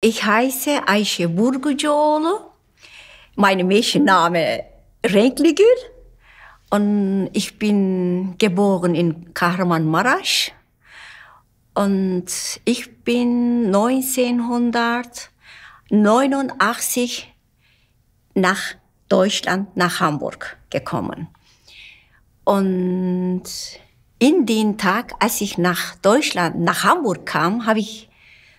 Ich heiße Aisha Burgujolo. Mein Mädchenname Renkligül. Und ich bin geboren in Marasch. Und ich bin 1989 nach Deutschland, nach Hamburg gekommen. Und in den Tag, als ich nach Deutschland, nach Hamburg kam, habe ich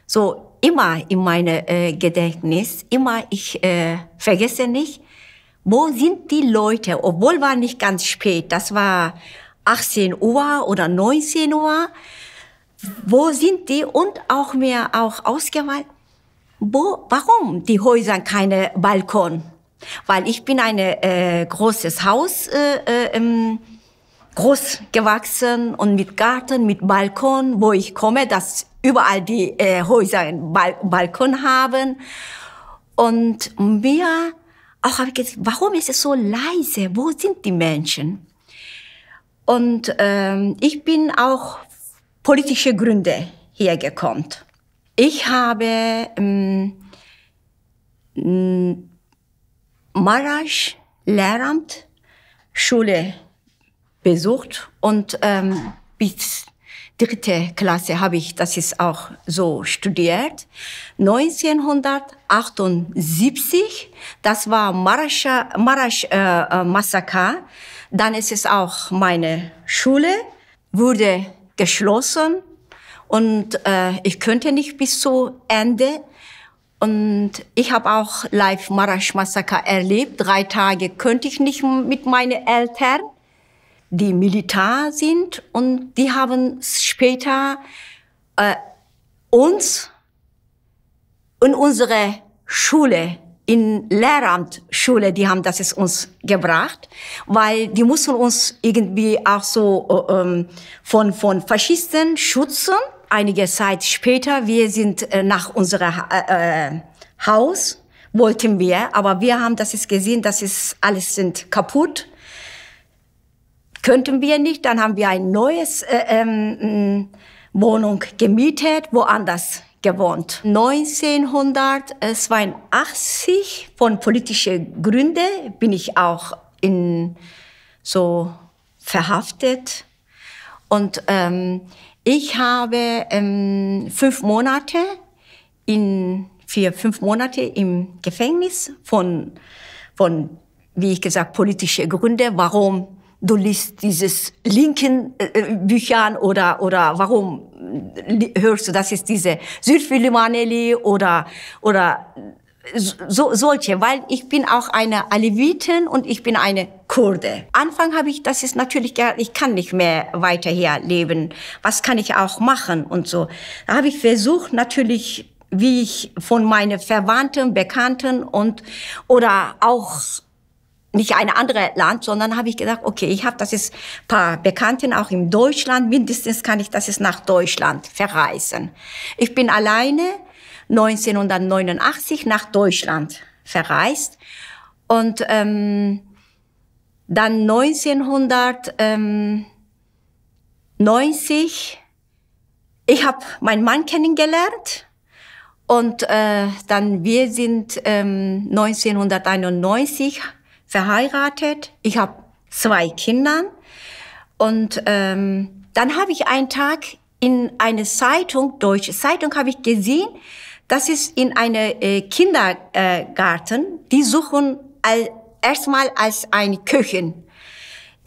so immer in meine äh, Gedächtnis, immer ich äh, vergesse nicht, wo sind die Leute, obwohl war nicht ganz spät, das war 18 Uhr oder 19 Uhr, wo sind die und auch mir auch ausgewählt, wo, warum die Häuser keine Balkon? Weil ich bin ein äh, großes Haus, äh, äh, ähm, groß gewachsen und mit Garten, mit Balkon, wo ich komme, das überall die äh, Häuser einen Bal Balkon haben. Und mir auch habe ich gesagt, warum ist es so leise? Wo sind die Menschen? Und ähm, ich bin auch politische Gründe hier gekommen. Ich habe ähm, Marasch Lehramt Schule besucht und ähm, bis dritte Klasse habe ich, das ist auch so studiert. 1978, das war Marasch-Massaker. Marasch, äh, äh, Massaker. Dann ist es auch meine Schule, wurde geschlossen und äh, ich könnte nicht bis zu Ende. Und ich habe auch live Marasch-Massaker erlebt. Drei Tage könnte ich nicht mit meinen Eltern die Militar sind und die haben später äh, uns in unsere Schule, in Lehramtsschule, die haben das jetzt uns gebracht, weil die mussten uns irgendwie auch so äh, ähm, von, von Faschisten schützen. Einige Zeit später, wir sind äh, nach unserer äh, äh Haus, wollten wir, aber wir haben das jetzt gesehen, dass es alles sind kaputt könnten wir nicht. Dann haben wir ein neues äh, ähm, mm, Wohnung gemietet, woanders gewohnt. 1982 von politischen Gründen bin ich auch in so verhaftet und ähm, ich habe ähm, fünf Monate in vier fünf Monate im Gefängnis von von wie ich gesagt politische Gründe, warum du liest dieses linken äh, äh, Büchern oder oder warum äh, hörst du das ist diese Zülfü oder oder äh, so, solche, weil ich bin auch eine Alevitin und ich bin eine Kurde. Anfang habe ich, das ist natürlich, ich kann nicht mehr weiter hier leben. Was kann ich auch machen und so. Da habe ich versucht, natürlich, wie ich von meinen Verwandten, Bekannten und, oder auch nicht ein anderes Land, sondern habe ich gedacht, okay, ich habe das ist paar Bekannten auch in Deutschland, mindestens kann ich das ist nach Deutschland verreisen. Ich bin alleine 1989 nach Deutschland verreist und ähm, dann 1990, ähm, ich habe meinen Mann kennengelernt und äh, dann wir sind ähm, 1991 verheiratet, ich habe zwei Kinder und ähm, dann habe ich einen Tag in eine Zeitung, deutsche Zeitung, habe ich gesehen, das ist in eine äh, Kindergarten, die suchen erstmal als eine Köchin.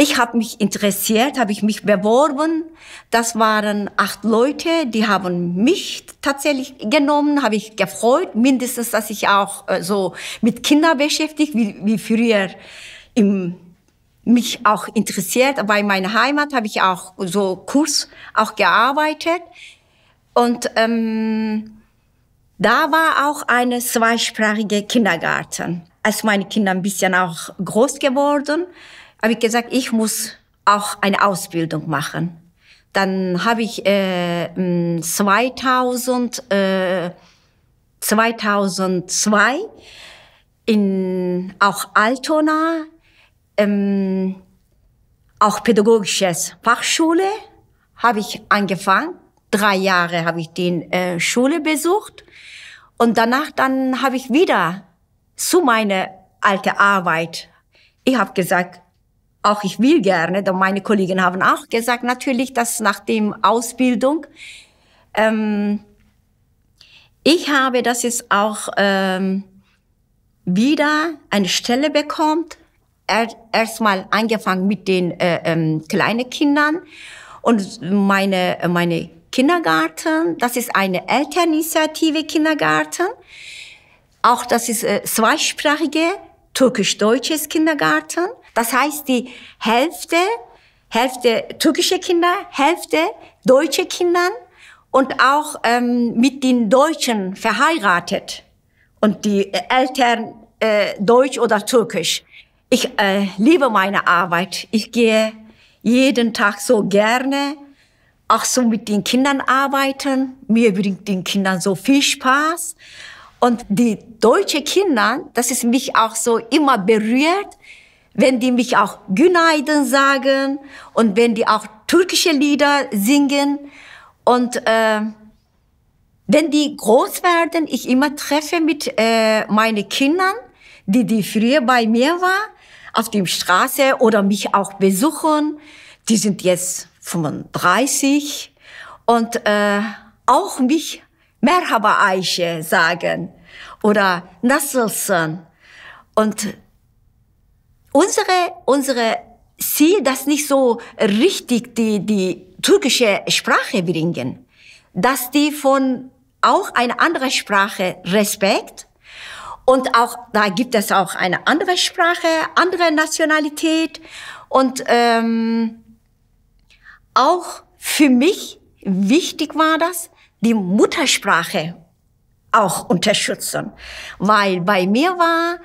Ich habe mich interessiert, habe ich mich beworben. Das waren acht Leute, die haben mich tatsächlich genommen, habe ich gefreut, mindestens, dass ich auch äh, so mit Kindern beschäftigt, wie, wie früher im mich auch interessiert. Bei meiner Heimat habe ich auch so Kurs auch gearbeitet. Und ähm, da war auch eine zweisprachige Kindergarten. Als meine Kinder ein bisschen auch groß geworden, habe ich gesagt, ich muss auch eine Ausbildung machen. Dann habe ich äh, 2000, äh, 2002 in auch Altona ähm, auch pädagogisches Fachschule habe ich angefangen. Drei Jahre habe ich die äh, Schule besucht und danach dann habe ich wieder zu meiner alten Arbeit. Ich habe gesagt, auch ich will gerne, denn meine Kollegen haben auch gesagt, natürlich, dass nach dem Ausbildung, ähm, ich habe, dass es auch ähm, wieder eine Stelle bekommt, er, erstmal angefangen mit den äh, ähm, kleinen Kindern und meine, meine Kindergarten, das ist eine Elterninitiative Kindergarten, auch das ist äh, zweisprachige türkisch-deutsches Kindergarten das heißt, die Hälfte, Hälfte türkische Kinder, Hälfte deutsche Kinder und auch ähm, mit den Deutschen verheiratet und die Eltern äh, deutsch oder türkisch. Ich äh, liebe meine Arbeit. Ich gehe jeden Tag so gerne auch so mit den Kindern arbeiten. Mir bringt den Kindern so viel Spaß. Und die deutsche Kinder, das ist mich auch so immer berührt, wenn die mich auch Günaydın sagen und wenn die auch türkische Lieder singen und äh, wenn die groß werden, ich immer treffe mit äh, meine Kindern, die die früher bei mir war, auf dem Straße oder mich auch besuchen. Die sind jetzt 35 und äh, auch mich Merhaba Aische sagen oder Nasselsen. Und unsere, unsere Ziel, dass nicht so richtig die, die türkische Sprache bringen, dass die von auch eine andere Sprache Respekt und auch da gibt es auch eine andere Sprache, andere Nationalität und ähm, auch für mich wichtig war das, die Muttersprache auch unterstützen, weil bei mir war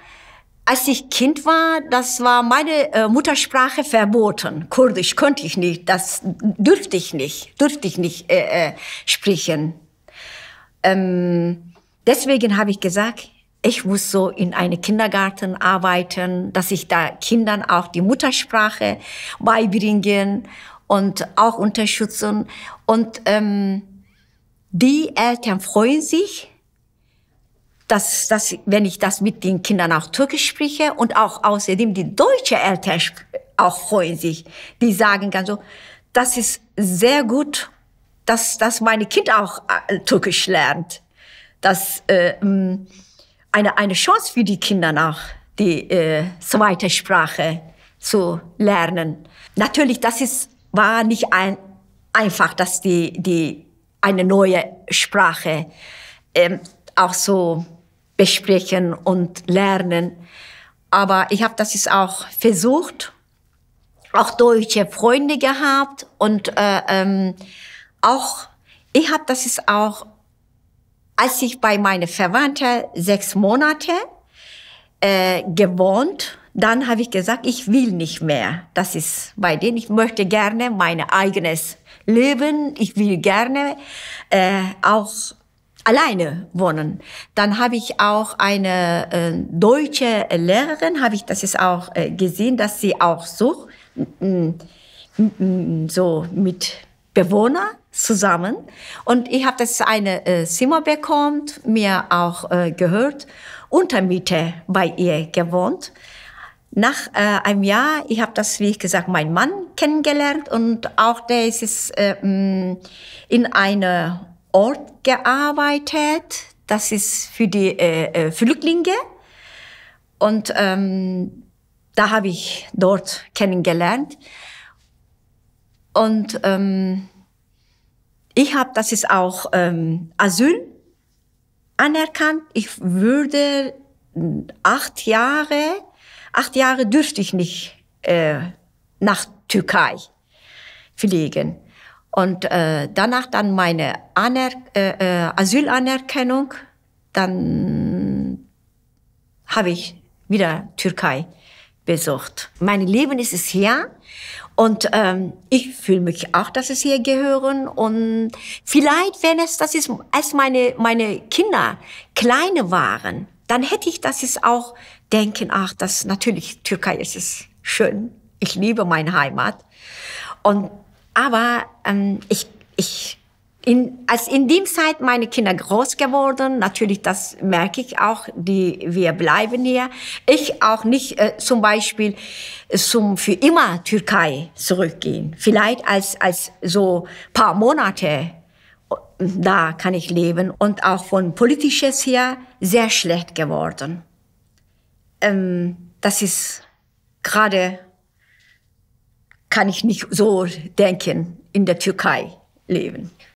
als ich Kind war, das war meine äh, Muttersprache verboten. Kurdisch konnte ich nicht, das dürfte ich nicht, dürfte ich nicht äh, äh, sprechen. Ähm, deswegen habe ich gesagt, ich muss so in einem Kindergarten arbeiten, dass ich da Kindern auch die Muttersprache beibringen und auch unterstützen. Und ähm, die Eltern freuen sich, dass, dass wenn ich das mit den Kindern auch Türkisch spreche und auch außerdem die deutsche Eltern auch freuen sich. Die sagen ganz so, das ist sehr gut, dass, dass meine Kind auch äh, Türkisch lernt. Das äh, mm, eine, eine Chance für die Kinder auch, die äh, zweite Sprache zu lernen. Natürlich, das ist, war nicht ein, einfach, dass die, die eine neue Sprache ähm, auch so besprechen und lernen. Aber ich habe das jetzt auch versucht, auch deutsche Freunde gehabt und äh, ähm, auch, ich habe das jetzt auch, als ich bei meiner Verwandten sechs Monate äh, gewohnt, dann habe ich gesagt, ich will nicht mehr. Das ist bei denen. Ich möchte gerne mein eigenes Leben. Ich will gerne äh, auch alleine wohnen. Dann habe ich auch eine äh, deutsche Lehrerin, habe ich das jetzt auch äh, gesehen, dass sie auch sucht, mm, mm, mm, so mit Bewohner zusammen. Und ich habe das eine äh, Zimmer bekommen, mir auch äh, gehört, Untermiete bei ihr gewohnt. Nach äh, einem Jahr, ich habe das, wie ich gesagt, meinen Mann kennengelernt und auch der ist, ist äh, in einer Ort gearbeitet. Das ist für die äh, äh Flüchtlinge. Und ähm, da habe ich dort kennengelernt. Und ähm, ich habe, das ist auch ähm, Asyl anerkannt. Ich würde mm, acht Jahre, acht Jahre dürfte ich nicht äh, nach Türkei fliegen. Und äh, danach dann meine Aner äh, äh, Asylanerkennung, dann habe ich wieder Türkei besucht. Mein Leben ist es hier und ähm, ich fühle mich auch, dass es hier gehören und vielleicht, wenn es das ist, als meine meine Kinder kleine waren, dann hätte ich das ist auch denken, ach, das natürlich Türkei ist es schön. Ich liebe meine Heimat und aber ähm, ich, ich in, als in dem Zeit meine Kinder groß geworden, natürlich das merke ich auch, die, wir bleiben hier. Ich auch nicht äh, zum Beispiel zum für immer Türkei zurückgehen. Vielleicht als, als so paar Monate, äh, da kann ich leben. Und auch von politisches her sehr schlecht geworden. Ähm, das ist gerade kann ich nicht so denken, in der Türkei leben.